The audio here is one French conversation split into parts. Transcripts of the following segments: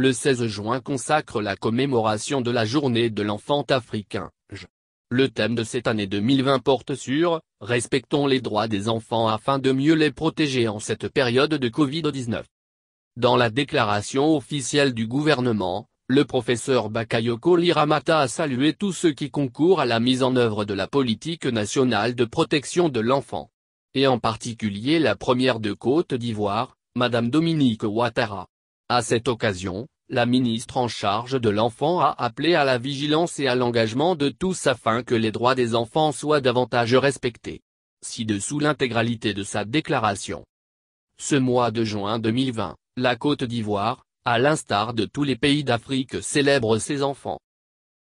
le 16 juin consacre la commémoration de la journée de l'enfant africain. Le thème de cette année 2020 porte sur « Respectons les droits des enfants afin de mieux les protéger en cette période de Covid-19 ». Dans la déclaration officielle du gouvernement, le professeur Bakayoko Liramata a salué tous ceux qui concourent à la mise en œuvre de la politique nationale de protection de l'enfant. Et en particulier la première de Côte d'Ivoire, Madame Dominique Ouattara. À cette occasion, la ministre en charge de l'enfant a appelé à la vigilance et à l'engagement de tous afin que les droits des enfants soient davantage respectés. Ci-dessous l'intégralité de sa déclaration. Ce mois de juin 2020, la Côte d'Ivoire, à l'instar de tous les pays d'Afrique célèbre ses enfants.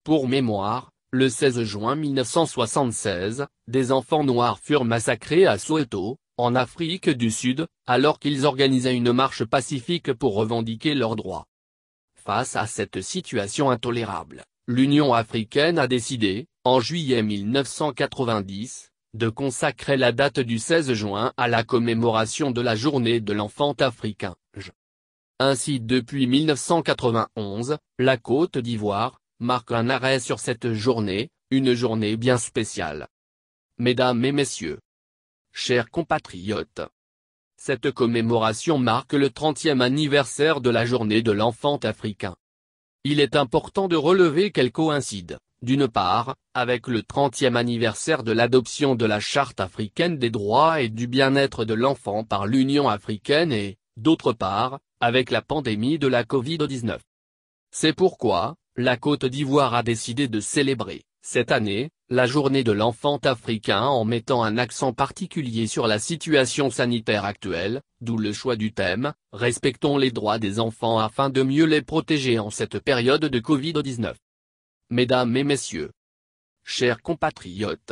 Pour mémoire, le 16 juin 1976, des enfants noirs furent massacrés à Soweto, en Afrique du Sud, alors qu'ils organisaient une marche pacifique pour revendiquer leurs droits. Face à cette situation intolérable, l'Union africaine a décidé, en juillet 1990, de consacrer la date du 16 juin à la commémoration de la journée de l'enfant africain. Ainsi depuis 1991, la Côte d'Ivoire, marque un arrêt sur cette journée, une journée bien spéciale. Mesdames et messieurs, chers compatriotes. Cette commémoration marque le 30e anniversaire de la journée de l'enfant africain. Il est important de relever qu'elle coïncide, d'une part, avec le 30e anniversaire de l'adoption de la Charte africaine des droits et du bien-être de l'enfant par l'Union africaine et, d'autre part, avec la pandémie de la Covid-19. C'est pourquoi, la Côte d'Ivoire a décidé de célébrer cette année, la journée de l'enfant africain en mettant un accent particulier sur la situation sanitaire actuelle, d'où le choix du thème, Respectons les droits des enfants afin de mieux les protéger en cette période de Covid-19. Mesdames et messieurs, chers compatriotes,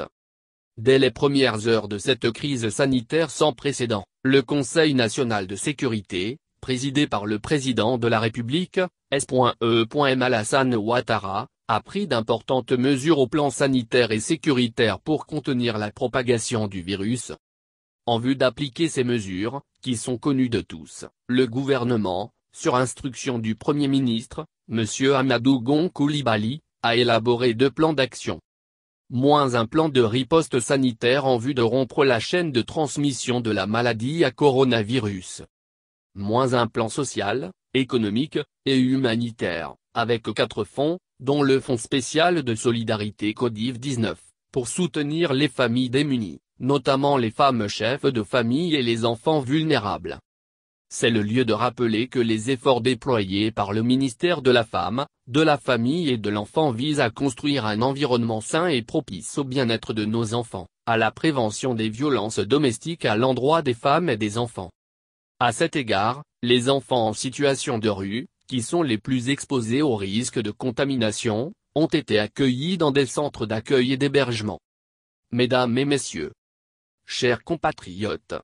Dès les premières heures de cette crise sanitaire sans précédent, le Conseil national de sécurité, présidé par le président de la République, S.E.M. Alassane Ouattara, a pris d'importantes mesures au plan sanitaire et sécuritaire pour contenir la propagation du virus. En vue d'appliquer ces mesures, qui sont connues de tous, le gouvernement, sur instruction du Premier ministre, M. Amadou Gon Koulibaly, a élaboré deux plans d'action. Moins un plan de riposte sanitaire en vue de rompre la chaîne de transmission de la maladie à coronavirus. Moins un plan social, économique, et humanitaire, avec quatre fonds, dont le Fonds spécial de solidarité Codiv 19, pour soutenir les familles démunies, notamment les femmes chefs de famille et les enfants vulnérables. C'est le lieu de rappeler que les efforts déployés par le ministère de la Femme, de la Famille et de l'Enfant visent à construire un environnement sain et propice au bien-être de nos enfants, à la prévention des violences domestiques à l'endroit des femmes et des enfants. À cet égard, les enfants en situation de rue, qui sont les plus exposés au risque de contamination, ont été accueillis dans des centres d'accueil et d'hébergement. Mesdames et messieurs, chers compatriotes,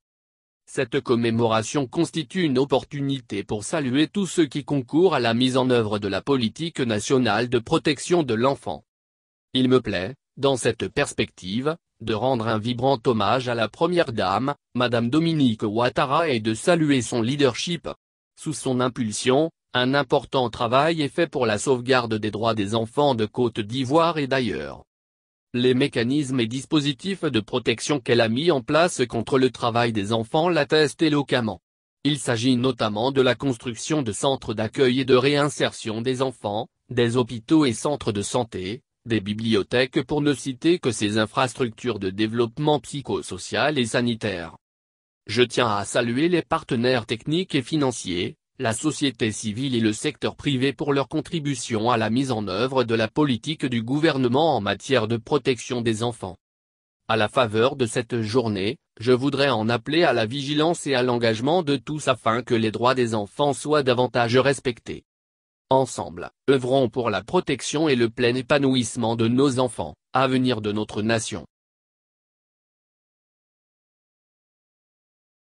cette commémoration constitue une opportunité pour saluer tous ceux qui concourent à la mise en œuvre de la politique nationale de protection de l'enfant. Il me plaît, dans cette perspective, de rendre un vibrant hommage à la première dame, Madame Dominique Ouattara et de saluer son leadership. Sous son impulsion, un important travail est fait pour la sauvegarde des droits des enfants de Côte d'Ivoire et d'ailleurs. Les mécanismes et dispositifs de protection qu'elle a mis en place contre le travail des enfants l'attestent éloquemment. Il s'agit notamment de la construction de centres d'accueil et de réinsertion des enfants, des hôpitaux et centres de santé, des bibliothèques pour ne citer que ces infrastructures de développement psychosocial et sanitaire. Je tiens à saluer les partenaires techniques et financiers, la société civile et le secteur privé pour leur contribution à la mise en œuvre de la politique du gouvernement en matière de protection des enfants. À la faveur de cette journée, je voudrais en appeler à la vigilance et à l'engagement de tous afin que les droits des enfants soient davantage respectés. Ensemble, œuvrons pour la protection et le plein épanouissement de nos enfants, avenir de notre nation.